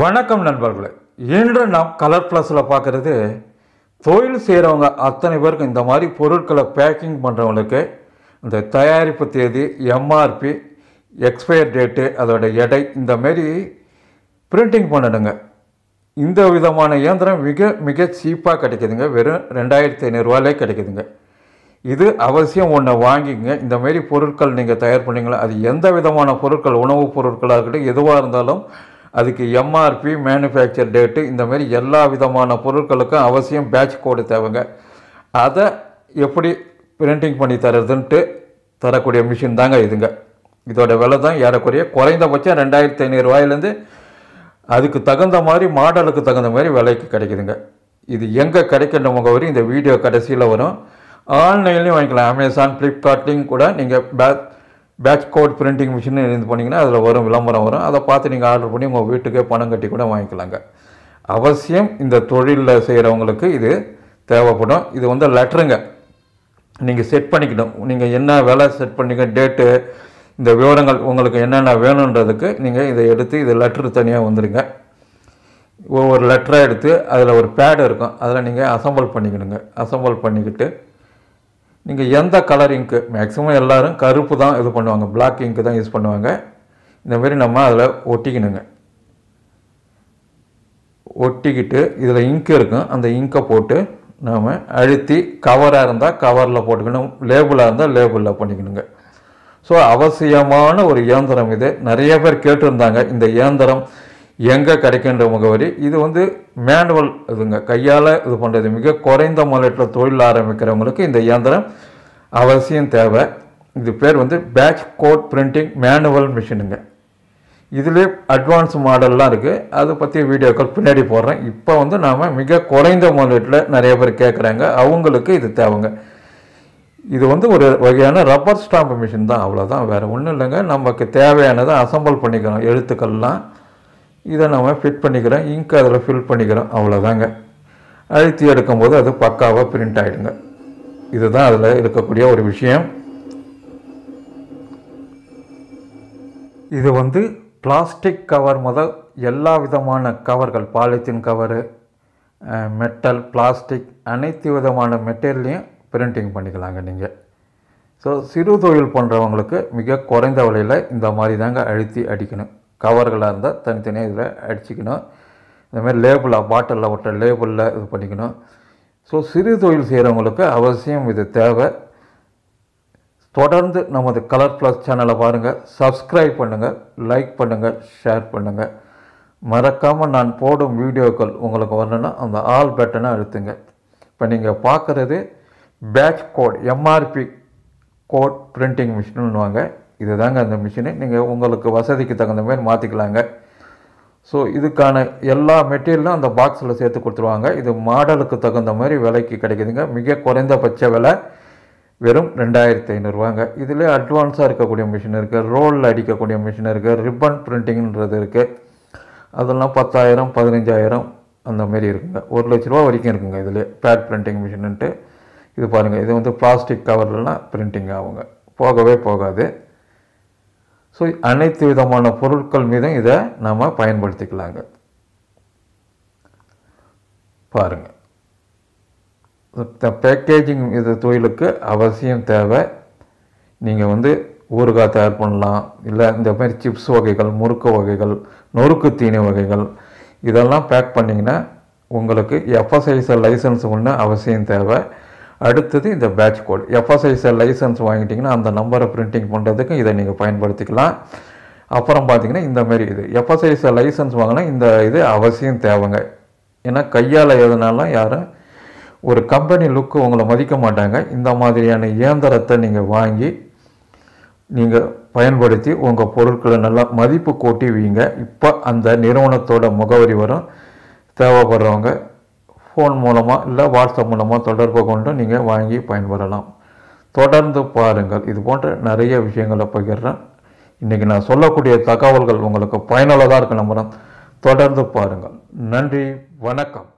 வணக்கம் நண்பர்களே இன்று நாம் கலர் ப்ளஸில் பார்க்குறது தொழில் செய்கிறவங்க அத்தனை பேருக்கும் இந்த மாதிரி பொருட்களை பேக்கிங் பண்ணுறவங்களுக்கு இந்த தயாரிப்பு தேதி எம்ஆர்பி எக்ஸ்பயர் டேட்டு அதோட எடை இந்த மாரி பிரிண்டிங் பண்ணணுங்க இந்த விதமான இயந்திரம் மிக மிக சீப்பாக கிடைக்கிதுங்க வெறும் ரெண்டாயிரத்தி ஐநூறுரூவாலே கிடைக்குதுங்க இது அவசியம் ஒன்றை வாங்கிங்க இந்த மாரி பொருட்கள் நீங்கள் தயார் பண்ணிங்களா அது எந்த விதமான பொருட்கள் உணவுப் பொருட்களாக இருக்கட்டும் எதுவாக இருந்தாலும் அதுக்கு எம்ஆர்பி மேனுஃபேக்சர் டேட்டு இந்த மாதிரி எல்லா விதமான பொருட்களுக்கும் அவசியம் பேட்ச் கோடு தேவைங்க அதை எப்படி பிரிண்டிங் பண்ணி தரதுன்ட்டு தரக்கூடிய மிஷின் தாங்க இதுங்க இதோட விலை தான் ஏறக்குறைய குறைந்தபட்சம் ரெண்டாயிரத்தி ஐநூறுரூவாயிலேருந்து அதுக்கு தகுந்த மாதிரி மாடலுக்கு தகுந்த மாதிரி விலைக்கு கிடைக்குதுங்க இது எங்கே கிடைக்கணும் முகவரி இந்த வீடியோ கடைசியில் வரும் ஆன்லைன்லேயும் வாங்கிக்கலாம் அமேசான் ஃப்ளிப்கார்ட்லேயும் கூட நீங்கள் பே பேட்ச் கோட் பிரிண்டிங் மிஷின் இது பண்ணிங்கன்னா அதில் வரும் விளம்பரம் வரும் அதை பார்த்து நீங்கள் ஆர்டர் பண்ணி உங்கள் வீட்டுக்கே பணம் கட்டி கூட வாங்கிக்கலாங்க அவசியம் இந்த தொழிலில் செய்கிறவங்களுக்கு இது தேவைப்படும் இது வந்து லெட்டருங்க நீங்கள் செட் பண்ணிக்கணும் நீங்கள் என்ன வேலை செட் பண்ணிக்க டேட்டு இந்த விவரங்கள் உங்களுக்கு என்னென்ன வேணுன்றதுக்கு நீங்கள் இதை எடுத்து இது லெட்ரு தனியாக வந்துடுங்க ஒவ்வொரு லெட்டராக எடுத்து அதில் ஒரு பேடு இருக்கும் அதில் நீங்கள் அசம்பிள் பண்ணிக்கணுங்க அசம்பிள் பண்ணிக்கிட்டு நீங்கள் எந்த கலர் இங்கு மேக்ஸிமம் எல்லோரும் கருப்பு தான் இது பண்ணுவாங்க பிளாக் இங்கு தான் யூஸ் பண்ணுவாங்க இந்தமாரி நம்ம அதில் ஒட்டிக்கணுங்க ஒட்டிக்கிட்டு இதில் இங்கு இருக்கும் அந்த இங்கை போட்டு நாம் அழுத்தி கவராக இருந்தால் கவரில் போட்டுக்கணும் லேபிளாக இருந்தால் லேபிளில் பண்ணிக்கணுங்க ஸோ அவசியமான ஒரு இயந்திரம் இது நிறைய பேர் கேட்டிருந்தாங்க இந்த இயந்திரம் எங்கே கிடைக்கின்ற முகவரி இது வந்து மேனுவல் இதுங்க கையால் இது பண்ணுறது மிக குறைந்த முதலீட்டில் தொழில் ஆரம்பிக்கிறவங்களுக்கு இந்த இயந்திரம் அவசியம் தேவை இது பேர் வந்து பேட்ச் கோட் பிரிண்டிங் மேனுவல் மிஷினுங்க இதிலே அட்வான்ஸ் மாடல்லாம் இருக்குது அதை பற்றி வீடியோக்கள் பின்னாடி போடுறேன் இப்போ வந்து நாம் மிக குறைந்த முதலீட்டில் நிறைய பேர் கேட்குறாங்க அவங்களுக்கு இது தேவைங்க இது வந்து ஒரு வகையான ரப்பர் ஸ்டாம்ப் மிஷின் தான் அவ்வளோதான் வேறு ஒன்றும் இல்லைங்க நமக்கு தேவையானதை அசம்பிள் பண்ணிக்கிறோம் எழுத்துக்கள்லாம் இதை நம்ம ஃபிட் பண்ணிக்கிறோம் இங்க் அதில் ஃபில் பண்ணிக்கிறோம் அவ்வளோதாங்க அழுத்தி எடுக்கும்போது அது பக்காவாக பிரிண்ட் ஆகிடுங்க இதுதான் அதில் இருக்கக்கூடிய ஒரு விஷயம் இது வந்து பிளாஸ்டிக் கவர் முதல் எல்லா விதமான கவர்கள் பாலித்தீன் கவரு மெட்டல் பிளாஸ்டிக் அனைத்து விதமான மெட்டீரியல்லையும் பிரிண்டிங் பண்ணிக்கலாங்க நீங்கள் ஸோ சிறு தொழில் பண்ணுறவங்களுக்கு மிக குறைந்த விலையில் இந்த மாதிரி தாங்க அழுத்தி அடிக்கணும் கவர்களாக இருந்தால் தனித்தனியாக இதில் அடிச்சிக்கணும் இந்தமாதிரி லேபிளாக பாட்டிலில் விட்ட லேபிளில் இது பண்ணிக்கணும் ஸோ சிறு தொழில் செய்கிறவங்களுக்கு அவசியம் இது தேவை தொடர்ந்து நமது கலர் ப்ளஸ் சேனலை பாருங்கள் சப்ஸ்கிரைப் பண்ணுங்கள் லைக் பண்ணுங்கள் ஷேர் பண்ணுங்கள் மறக்காமல் நான் போடும் வீடியோக்கள் உங்களுக்கு வரணுன்னா அந்த ஆல் பட்டனை அழுத்துங்க இப்போ நீங்கள் பார்க்குறது batch code MRP code printing வாங்க இது தாங்க அந்த மிஷினு நீங்கள் உங்களுக்கு வசதிக்கு தகுந்த மாதிரி மாற்றிக்கலாங்க ஸோ இதுக்கான எல்லா மெட்டீரியலும் அந்த பாக்ஸில் சேர்த்து கொடுத்துருவாங்க இது மாடலுக்கு தகுந்த மாதிரி விலைக்கு கிடைக்குதுங்க மிக குறைந்தபட்ச விலை வெறும் ரெண்டாயிரத்தி ஐநூறுவாங்க இதில் அட்வான்ஸாக இருக்கக்கூடிய மிஷின் இருக்குது ரோலில் அடிக்கக்கூடிய மிஷின் இருக்குது ரிப்பன் பிரிண்டிங்ன்றது இருக்குது அதெல்லாம் பத்தாயிரம் பதினஞ்சாயிரம் அந்த மாரி இருக்குங்க ஒரு லட்ச ரூபா வரைக்கும் இருக்குங்க இதில் பேட் பிரிண்டிங் மிஷின்ட்டு இது பாருங்கள் இது வந்து பிளாஸ்டிக் கவர்லாம் பிரிண்டிங் ஆகுங்க போகவே போகாது ஸோ அனைத்து விதமான பொருட்கள் மீதும் இதை நம்ம பயன்படுத்திக்கலாங்க பாருங்கள் இந்த பேக்கேஜிங் இது தொழிலுக்கு அவசியம் தேவை நீங்கள் வந்து ஊறுகாய் தயார் பண்ணலாம் இல்லை இந்த மாதிரி சிப்ஸ் வகைகள் முறுக்கு வகைகள் நொறுக்கு தீனி வகைகள் இதெல்லாம் பேக் பண்ணிங்கன்னா உங்களுக்கு எஃப்எஸ்ஐஎஸ் லைசன்ஸ் ஒன்று அவசியம் தேவை அடுத்தது இந்த பேட்ச் கோட் எஃப்எஸ்ஐசிஎல் லைசன்ஸ் வாங்கிட்டிங்கன்னா அந்த நம்பரை பிரிண்டிங் பண்ணுறதுக்கும் இதை நீங்கள் பயன்படுத்திக்கலாம் அப்புறம் பார்த்தீங்கன்னா இந்தமாரி இது எஃப்எஸ்ஐசிஎல் லைசன்ஸ் வாங்கினா இந்த இது அவசியம் தேவைங்க ஏன்னா கையால் எதுனாலும் யாரும் ஒரு கம்பெனி லுக்கு உங்களை மதிக்க மாட்டாங்க இந்த மாதிரியான இயந்திரத்தை நீங்கள் வாங்கி நீங்கள் பயன்படுத்தி உங்கள் பொருட்களை நல்லா மதிப்பு கூட்டி வீங்க இப்போ அந்த நிறுவனத்தோட முகவரி வரும் தேவைப்படுறவங்க ஃபோன் மூலமாக இல்லை வாட்ஸ்அப் மூலமாக தொடர்பு கொண்டு நீங்கள் வாங்கி பயன்படலாம் தொடர்ந்து பாருங்கள் இது போன்ற நிறைய விஷயங்களை பகிர்றேன் இன்றைக்கி நான் சொல்லக்கூடிய தகவல்கள் உங்களுக்கு பயனுள்ளதாக இருக்க நம்புகிறேன் தொடர்ந்து பாருங்கள் நன்றி வணக்கம்